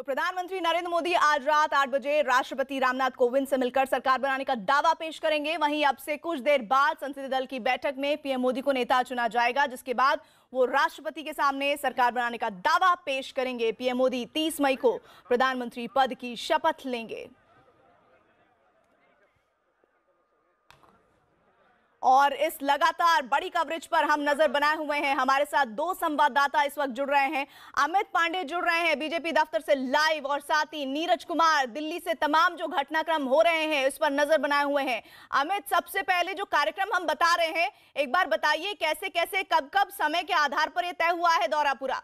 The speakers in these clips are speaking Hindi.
तो प्रधानमंत्री नरेंद्र मोदी आज रात आठ बजे राष्ट्रपति रामनाथ कोविंद से मिलकर सरकार बनाने का दावा पेश करेंगे वहीं अब से कुछ देर बाद संसदीय दल की बैठक में पीएम मोदी को नेता चुना जाएगा जिसके बाद वो राष्ट्रपति के सामने सरकार बनाने का दावा पेश करेंगे पीएम मोदी तीस मई को प्रधानमंत्री पद की शपथ लेंगे और इस लगातार बड़ी कवरेज पर हम नजर बनाए हुए हैं हमारे साथ दो संवाददाता इस वक्त जुड़ रहे हैं अमित पांडे जुड़ रहे हैं बीजेपी दफ्तर से लाइव और साथ ही नीरज कुमार दिल्ली से तमाम जो घटनाक्रम हो रहे हैं इस पर नजर बनाए हुए हैं अमित सबसे पहले जो कार्यक्रम हम बता रहे हैं एक बार बताइए कैसे कैसे कब कब समय के आधार पर यह तय हुआ है दौरा पूरा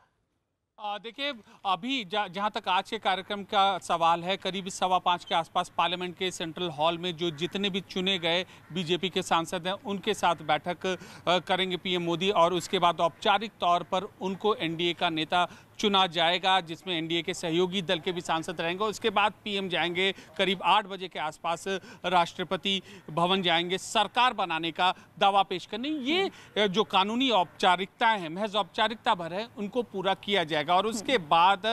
देखिए अभी जहाँ तक आज के कार्यक्रम का सवाल है करीब सवा पाँच के आसपास पार्लियामेंट के सेंट्रल हॉल में जो जितने भी चुने गए बीजेपी के सांसद हैं उनके साथ बैठक करेंगे पीएम मोदी और उसके बाद औपचारिक तौर पर उनको एनडीए का नेता चुना जाएगा जिसमें एनडीए के सहयोगी दल के भी सांसद रहेंगे और इसके बाद पीएम जाएंगे करीब आठ बजे के आसपास राष्ट्रपति भवन जाएंगे सरकार बनाने का दावा पेश करने ये जो कानूनी औपचारिकताएं हैं महज औपचारिकता भर है उनको पूरा किया जाएगा और उसके बाद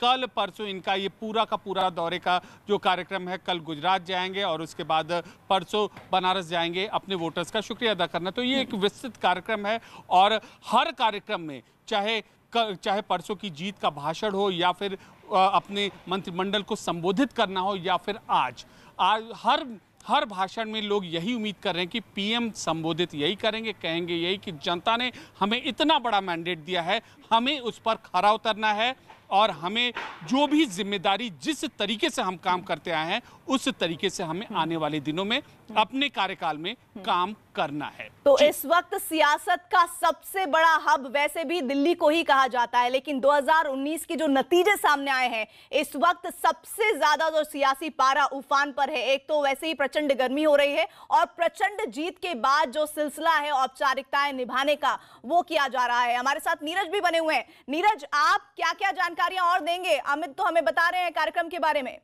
कल परसों इनका ये पूरा का पूरा दौरे का जो कार्यक्रम है कल गुजरात जाएंगे और उसके बाद परसों बनारस जाएंगे अपने वोटर्स का शुक्रिया अदा करना तो ये एक विस्तृत कार्यक्रम है और हर कार्यक्रम में चाहे चाहे परसों की जीत का भाषण हो या फिर अपने मंत्रिमंडल को संबोधित करना हो या फिर आज आज हर हर भाषण में लोग यही उम्मीद कर रहे हैं कि पीएम संबोधित यही करेंगे कहेंगे यही कि जनता ने हमें इतना बड़ा मैंडेट दिया है हमें उस पर खरा उतरना है और हमें जो भी जिम्मेदारी जिस तरीके से हम काम करते आए हैं उस तरीके से हमें हम्म। आने वाले दिनों में हम्म। अपने कार्यकाल में हम्म। काम करना है तो इस वक्त सियासत का सबसे बड़ा हब वैसे भी दिल्ली को ही कहा जाता है लेकिन 2019 के जो नतीजे सामने आए हैं इस वक्त सबसे ज्यादा जो सियासी पारा उफान पर है एक तो वैसे ही प्रचंड गर्मी हो रही है और प्रचंड जीत के बाद जो सिलसिला है औपचारिकताएं निभाने का वो किया जा रहा है हमारे साथ नीरज भी बने हुए हैं नीरज आप क्या क्या जानकारियां और देंगे अमित तो हमें बता रहे हैं कार्यक्रम के बारे में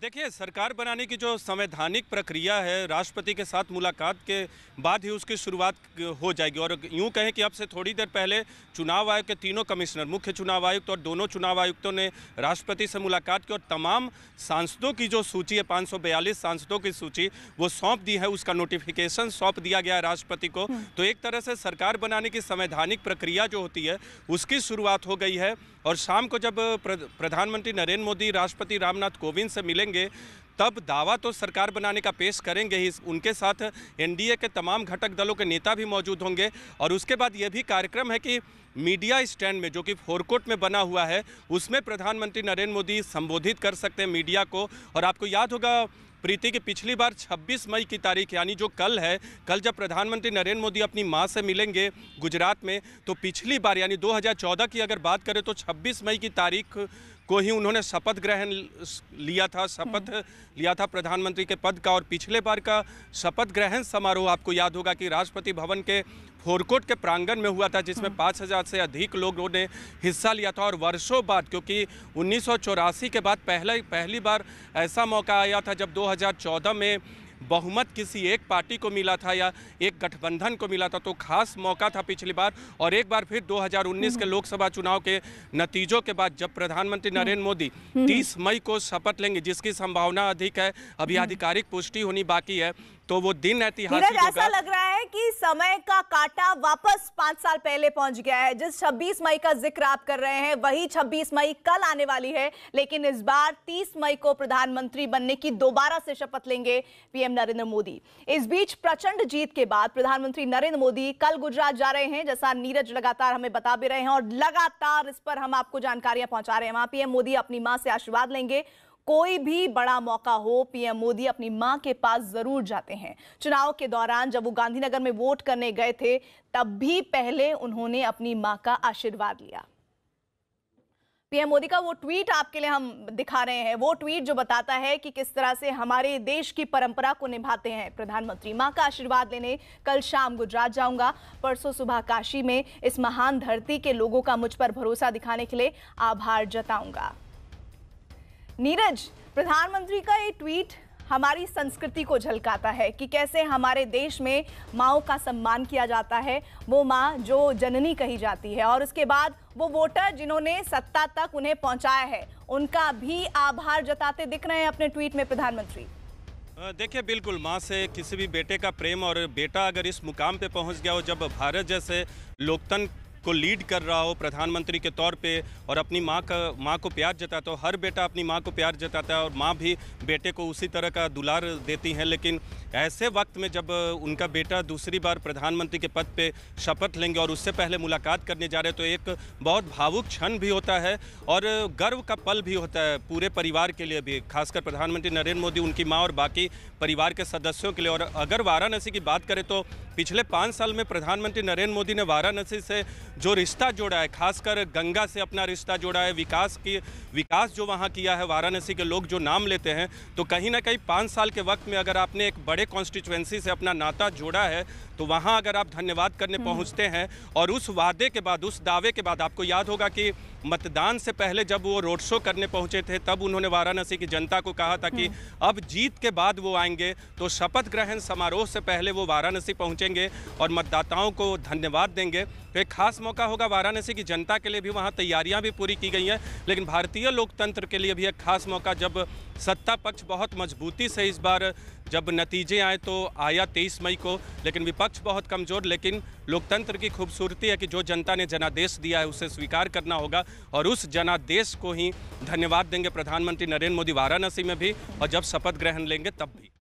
देखिए सरकार बनाने की जो संवैधानिक प्रक्रिया है राष्ट्रपति के साथ मुलाकात के बाद ही उसकी शुरुआत हो जाएगी और यूं कहें कि अब से थोड़ी देर पहले चुनाव आयोग के तीनों कमिश्नर मुख्य चुनाव आयुक्त और दोनों चुनाव आयुक्तों ने राष्ट्रपति से मुलाकात की और तमाम सांसदों की जो सूची है पाँच सांसदों की सूची वो सौंप दी है उसका नोटिफिकेशन सौंप दिया गया है राष्ट्रपति को हम्म। तो एक तरह से सरकार बनाने की संवैधानिक प्रक्रिया जो होती है उसकी शुरुआत हो गई है और शाम को जब प्रधानमंत्री नरेंद्र मोदी राष्ट्रपति रामनाथ कोविंद से मिलेंगे तब दावा तो सरकार बनाने का पेश करेंगे ही उनके साथ एनडीए के तमाम घटक दलों के नेता भी मौजूद होंगे और उसके बाद ये भी कार्यक्रम है कि मीडिया स्टैंड में जो कि फोरकोट में बना हुआ है उसमें प्रधानमंत्री नरेंद्र मोदी संबोधित कर सकते हैं मीडिया को और आपको याद होगा प्रीति की पिछली बार 26 मई की तारीख यानी जो कल है कल जब प्रधानमंत्री नरेंद्र मोदी अपनी मां से मिलेंगे गुजरात में तो पिछली बार यानी 2014 की अगर बात करें तो 26 मई की तारीख को ही उन्होंने शपथ ग्रहण लिया था शपथ हम्म। लिया था प्रधानमंत्री के पद का और पिछले बार का शपथ ग्रहण समारोह आपको याद होगा कि राष्ट्रपति भवन के फोरकोट के प्रांगण में हुआ था जिसमें हम्म। पाँच हज़ार से अधिक लोगों ने हिस्सा लिया था और वर्षों बाद क्योंकि उन्नीस के बाद पहले पहली बार ऐसा मौका आया था जब दो में बहुमत किसी एक पार्टी को मिला था या एक गठबंधन को मिला था तो खास मौका था पिछली बार और एक बार फिर 2019 के लोकसभा चुनाव के नतीजों के बाद जब प्रधानमंत्री नरेंद्र मोदी 30 मई को शपथ लेंगे जिसकी संभावना अधिक है अभी आधिकारिक पुष्टि होनी बाकी है तो वो दिन ऐतिहासिक ऐसा लग रहा है कि समय का काटा वापस पांच साल पहले पहुंच गया है जिस 26 मई का जिक्र आप कर रहे हैं वही 26 मई कल आने वाली है लेकिन इस बार 30 मई को प्रधानमंत्री बनने की दोबारा से शपथ लेंगे पीएम नरेंद्र मोदी इस बीच प्रचंड जीत के बाद प्रधानमंत्री नरेंद्र मोदी कल गुजरात जा रहे हैं जैसा नीरज लगातार हमें बता भी रहे हैं और लगातार इस पर हम आपको जानकारियां पहुंचा रहे हैं वहां पीएम मोदी अपनी माँ से आशीर्वाद लेंगे कोई भी बड़ा मौका हो पीएम मोदी अपनी मां के पास जरूर जाते हैं चुनाव के दौरान जब वो गांधीनगर में वोट करने गए थे तब भी पहले उन्होंने अपनी मां का आशीर्वाद लिया पीएम मोदी का वो ट्वीट आपके लिए हम दिखा रहे हैं वो ट्वीट जो बताता है कि किस तरह से हमारे देश की परंपरा को निभाते हैं प्रधानमंत्री माँ का आशीर्वाद लेने कल शाम गुजरात जाऊंगा परसों सुबह काशी में इस महान धरती के लोगों का मुझ पर भरोसा दिखाने के लिए आभार जताऊंगा नीरज प्रधानमंत्री का ये ट्वीट हमारी संस्कृति को झलकाता है कि कैसे हमारे देश में माओ का सम्मान किया जाता है वो माँ जो जननी कही जाती है और उसके बाद वो वोटर जिन्होंने सत्ता तक उन्हें पहुंचाया है उनका भी आभार जताते दिख रहे हैं अपने ट्वीट में प्रधानमंत्री देखिए बिल्कुल माँ से किसी भी बेटे का प्रेम और बेटा अगर इस मुकाम पे पहुंच गया हो जब भारत जैसे लोकतंत्र को लीड कर रहा हो प्रधानमंत्री के तौर पे और अपनी माँ का माँ को प्यार जताता हो हर बेटा अपनी माँ को प्यार जताता है और माँ भी बेटे को उसी तरह का दुलार देती हैं लेकिन ऐसे वक्त में जब उनका बेटा दूसरी बार प्रधानमंत्री के पद पे शपथ लेंगे और उससे पहले मुलाकात करने जा रहे तो एक बहुत भावुक क्षण भी होता है और गर्व का पल भी होता है पूरे परिवार के लिए भी खासकर प्रधानमंत्री नरेंद्र मोदी उनकी माँ और बाकी परिवार के सदस्यों के लिए और अगर वाराणसी की बात करें तो पिछले पाँच साल में प्रधानमंत्री नरेंद्र मोदी ने वाराणसी से जो रिश्ता जोड़ा है खासकर गंगा से अपना रिश्ता जोड़ा है विकास की विकास जो वहाँ किया है वाराणसी के लोग जो नाम लेते हैं तो कहीं ना कहीं पाँच साल के वक्त में अगर आपने एक बड़े कॉन्स्टिट्युएंसी से अपना नाता जोड़ा है तो वहाँ अगर आप धन्यवाद करने हम्म। पहुँचते हैं और उस वादे के बाद उस दावे के बाद आपको याद होगा कि मतदान से पहले जब वो रोड शो करने पहुंचे थे तब उन्होंने वाराणसी की जनता को कहा था कि हम्म। अब जीत के बाद वो आएंगे तो शपथ ग्रहण समारोह से पहले वो वाराणसी पहुंचेंगे और मतदाताओं को धन्यवाद देंगे तो एक खास मौका होगा वाराणसी की जनता के लिए भी वहाँ तैयारियाँ भी पूरी की गई हैं लेकिन भारतीय लोकतंत्र के लिए भी एक खास मौका जब सत्ता पक्ष बहुत मजबूती से इस बार जब नतीजे आए तो आया तेईस मई को लेकिन विपक्ष बहुत कमज़ोर लेकिन लोकतंत्र की खूबसूरती है कि जो जनता ने जनादेश दिया है उसे स्वीकार करना होगा और उस जनादेश को ही धन्यवाद देंगे प्रधानमंत्री नरेंद्र मोदी वाराणसी में भी और जब शपथ ग्रहण लेंगे तब भी